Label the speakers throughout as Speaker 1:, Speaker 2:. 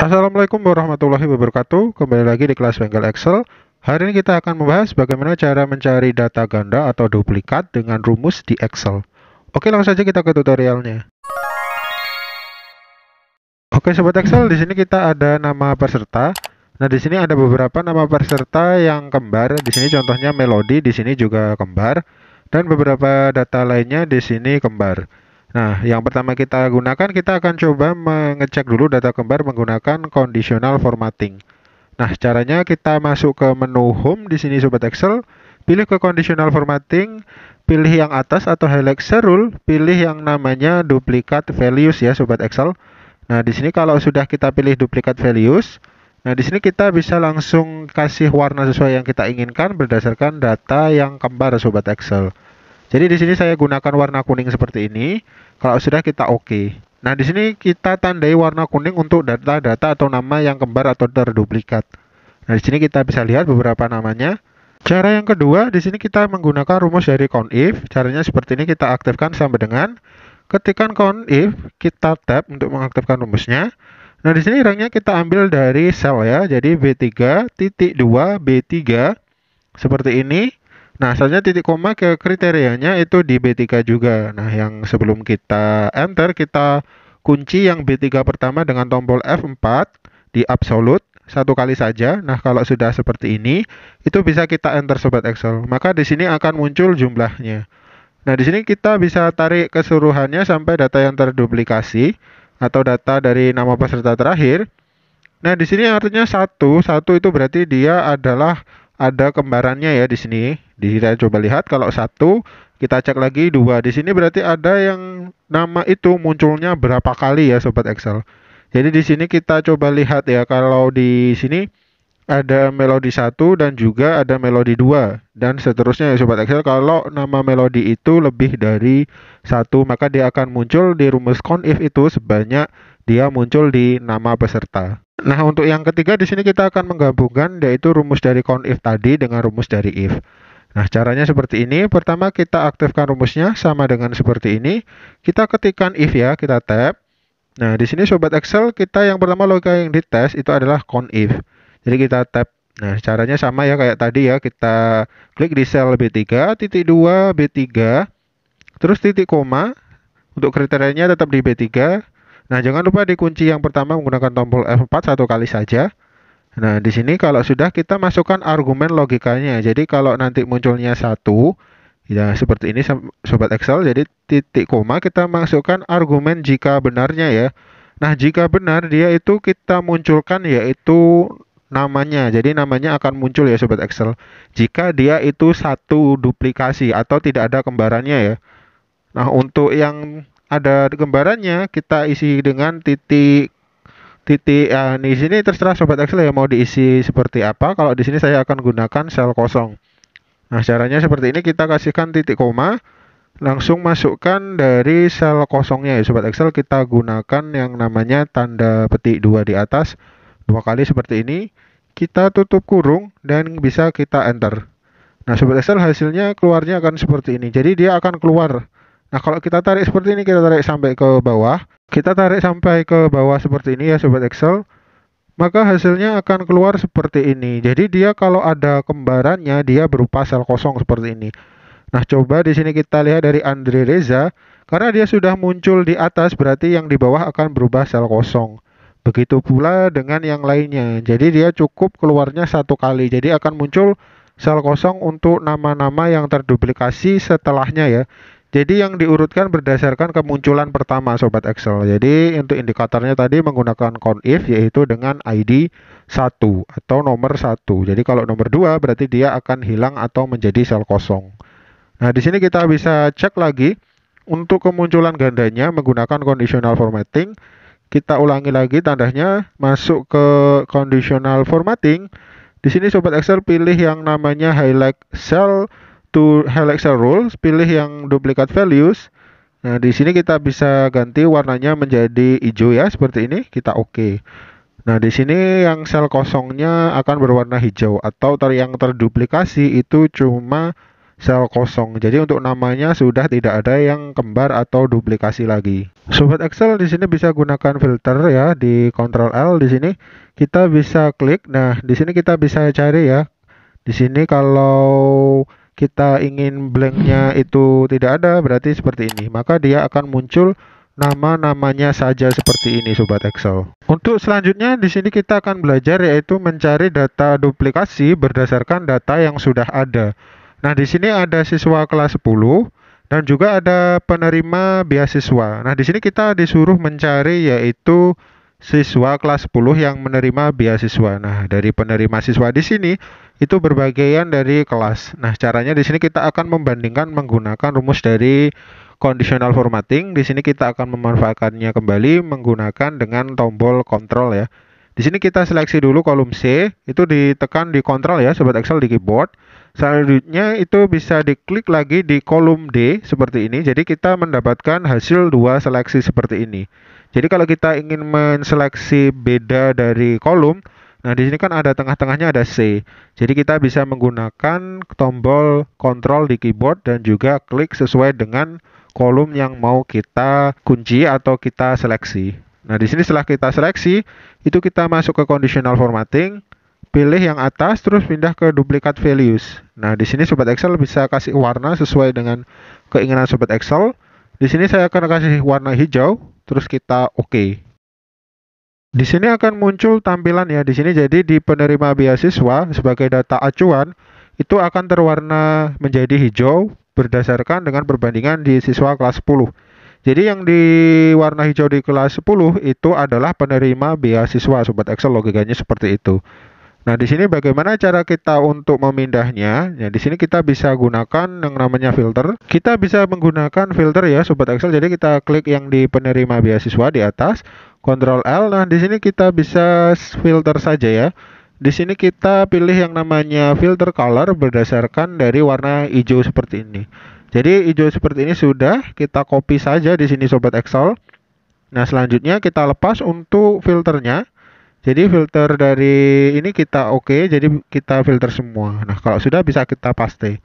Speaker 1: Assalamualaikum warahmatullahi wabarakatuh Kembali lagi di kelas Bengkel Excel Hari ini kita akan membahas bagaimana cara mencari data ganda atau duplikat dengan rumus di Excel Oke langsung saja kita ke tutorialnya Oke Sobat Excel, di sini kita ada nama peserta Nah di sini ada beberapa nama peserta yang kembar Di sini contohnya melodi, di sini juga kembar Dan beberapa data lainnya di sini kembar Nah, yang pertama kita gunakan, kita akan coba mengecek dulu data kembar menggunakan conditional formatting. Nah, caranya kita masuk ke menu Home di sini Sobat Excel, pilih ke conditional formatting, pilih yang atas atau highlight serul, pilih yang namanya duplicate values ya Sobat Excel. Nah, di sini kalau sudah kita pilih duplicate values, nah di sini kita bisa langsung kasih warna sesuai yang kita inginkan berdasarkan data yang kembar Sobat Excel. Jadi di sini saya gunakan warna kuning seperti ini. Kalau sudah kita oke. OK. Nah, di sini kita tandai warna kuning untuk data-data atau nama yang kembar atau terduplikat. Nah, di sini kita bisa lihat beberapa namanya. Cara yang kedua, di sini kita menggunakan rumus dari conif. Caranya seperti ini, kita aktifkan sama dengan ketikan conif, kita tab untuk mengaktifkan rumusnya. Nah, di sini rangnya kita ambil dari sel ya. Jadi B3.2 B3 seperti ini. Nah, selanjutnya titik koma ke kriterianya itu di B3 juga. Nah, yang sebelum kita enter, kita kunci yang B3 pertama dengan tombol F4 di absolute satu kali saja. Nah, kalau sudah seperti ini, itu bisa kita enter sobat Excel. Maka di sini akan muncul jumlahnya. Nah, di sini kita bisa tarik keseluruhannya sampai data yang terduplikasi atau data dari nama peserta terakhir. Nah, di sini artinya satu, satu itu berarti dia adalah ada kembarannya ya di sini. Di kita coba lihat kalau satu kita cek lagi dua. Di sini berarti ada yang nama itu munculnya berapa kali ya sobat Excel. Jadi di sini kita coba lihat ya kalau di sini ada melodi satu dan juga ada melodi dua dan seterusnya ya sobat Excel kalau nama melodi itu lebih dari satu maka dia akan muncul di rumus conif itu sebanyak dia muncul di nama peserta. Nah, untuk yang ketiga di sini kita akan menggabungkan yaitu rumus dari count if tadi dengan rumus dari if. Nah, caranya seperti ini. Pertama kita aktifkan rumusnya sama dengan seperti ini. Kita ketikkan if ya, kita tab. Nah, di sini sobat Excel kita yang pertama logika yang dites itu adalah count if. Jadi kita tab. Nah, caranya sama ya kayak tadi ya. Kita klik di sel B3, titik 2, B3, terus titik koma. Untuk kriterianya tetap di B3, Nah, jangan lupa dikunci yang pertama menggunakan tombol F4 satu kali saja. Nah, di sini kalau sudah kita masukkan argumen logikanya. Jadi kalau nanti munculnya satu, ya seperti ini sobat Excel. Jadi titik koma kita masukkan argumen jika benarnya ya. Nah, jika benar dia itu kita munculkan yaitu namanya. Jadi namanya akan muncul ya sobat Excel. Jika dia itu satu duplikasi atau tidak ada kembarannya ya. Nah, untuk yang ada gambarannya kita isi dengan titik titik ya, di sini terserah sobat Excel yang mau diisi seperti apa kalau di sini saya akan gunakan sel kosong nah caranya seperti ini kita kasihkan titik koma langsung masukkan dari sel kosongnya ya sobat Excel kita gunakan yang namanya tanda petik dua di atas dua kali seperti ini kita tutup kurung dan bisa kita enter nah sobat Excel hasilnya keluarnya akan seperti ini jadi dia akan keluar Nah kalau kita tarik seperti ini kita tarik sampai ke bawah kita tarik sampai ke bawah seperti ini ya sobat Excel maka hasilnya akan keluar seperti ini jadi dia kalau ada kembarannya dia berupa sel kosong seperti ini Nah coba di sini kita lihat dari Andre Reza karena dia sudah muncul di atas berarti yang di bawah akan berubah sel kosong. Begitu pula dengan yang lainnya. Jadi dia cukup keluarnya satu kali. Jadi akan muncul sel kosong untuk nama-nama yang terduplikasi setelahnya ya. Jadi yang diurutkan berdasarkan kemunculan pertama Sobat Excel. Jadi untuk indikatornya tadi menggunakan count yaitu dengan ID 1 atau nomor 1. Jadi kalau nomor 2 berarti dia akan hilang atau menjadi sel kosong. Nah, di sini kita bisa cek lagi untuk kemunculan gandanya menggunakan conditional formatting. Kita ulangi lagi tandanya masuk ke conditional formatting. Di sini Sobat Excel pilih yang namanya highlight cell to Excel rules, pilih yang duplicate values. Nah, di sini kita bisa ganti warnanya menjadi hijau ya, seperti ini. Kita oke. Okay. Nah, di sini yang sel kosongnya akan berwarna hijau atau ter yang terduplikasi itu cuma sel kosong. Jadi untuk namanya sudah tidak ada yang kembar atau duplikasi lagi. Sobat Excel di sini bisa gunakan filter ya di Ctrl L di sini kita bisa klik. Nah, di sini kita bisa cari ya. Di sini kalau kita ingin blanknya itu tidak ada berarti seperti ini maka dia akan muncul nama-namanya saja seperti ini sobat Excel. Untuk selanjutnya di sini kita akan belajar yaitu mencari data duplikasi berdasarkan data yang sudah ada. Nah, di sini ada siswa kelas 10 dan juga ada penerima beasiswa. Nah, di sini kita disuruh mencari yaitu siswa kelas 10 yang menerima beasiswa. Nah, dari penerima siswa di sini itu berbagian dari kelas. Nah, caranya di sini kita akan membandingkan menggunakan rumus dari conditional formatting. Di sini kita akan memanfaatkannya kembali menggunakan dengan tombol kontrol ya. Di sini kita seleksi dulu kolom C, itu ditekan di kontrol ya sobat Excel di keyboard. Selanjutnya itu bisa diklik lagi di kolom D seperti ini. Jadi kita mendapatkan hasil dua seleksi seperti ini. Jadi kalau kita ingin menseleksi beda dari kolom, nah di sini kan ada tengah-tengahnya ada C. Jadi kita bisa menggunakan tombol kontrol di keyboard dan juga klik sesuai dengan kolom yang mau kita kunci atau kita seleksi. Nah, di sini setelah kita seleksi, itu kita masuk ke conditional formatting, pilih yang atas terus pindah ke duplicate values. Nah, di sini sobat Excel bisa kasih warna sesuai dengan keinginan sobat Excel. Di sini saya akan kasih warna hijau, terus kita oke. Okay. Di sini akan muncul tampilan ya. Di sini jadi di penerima beasiswa sebagai data acuan itu akan terwarna menjadi hijau berdasarkan dengan perbandingan di siswa kelas 10. Jadi yang di warna hijau di kelas 10 itu adalah penerima beasiswa sobat Excel logikanya seperti itu. Nah, di sini bagaimana cara kita untuk memindahnya? Ya, di sini kita bisa gunakan yang namanya filter. Kita bisa menggunakan filter ya, sobat Excel. Jadi kita klik yang di penerima beasiswa di atas, Ctrl L. Nah, di sini kita bisa filter saja ya. Di sini kita pilih yang namanya filter color berdasarkan dari warna hijau seperti ini. Jadi hijau seperti ini sudah kita copy saja di sini sobat Excel. Nah, selanjutnya kita lepas untuk filternya. Jadi filter dari ini kita oke, okay, jadi kita filter semua. Nah, kalau sudah bisa kita paste.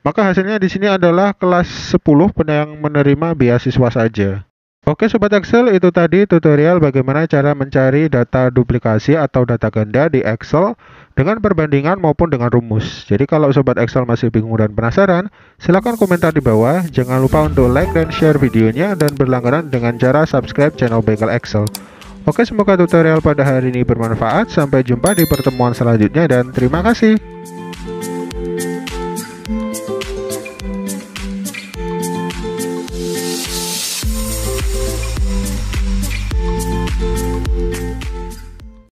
Speaker 1: Maka hasilnya di sini adalah kelas 10 yang menerima beasiswa saja. Oke Sobat Excel itu tadi tutorial bagaimana cara mencari data duplikasi atau data ganda di Excel dengan perbandingan maupun dengan rumus Jadi kalau Sobat Excel masih bingung dan penasaran silahkan komentar di bawah Jangan lupa untuk like dan share videonya dan berlangganan dengan cara subscribe channel Bengkel Excel Oke semoga tutorial pada hari ini bermanfaat Sampai jumpa di pertemuan selanjutnya dan terima kasih